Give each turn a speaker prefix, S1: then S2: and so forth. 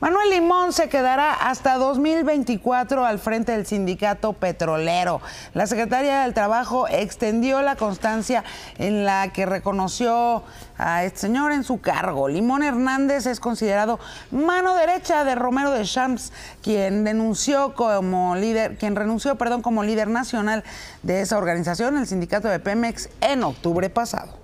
S1: Manuel Limón se quedará hasta 2024 al frente del sindicato petrolero. La secretaria del Trabajo extendió la constancia en la que reconoció a este señor en su cargo. Limón Hernández es considerado mano derecha de Romero de Champs, quien denunció como líder, renunció, como líder nacional de esa organización, el sindicato de Pemex, en octubre pasado.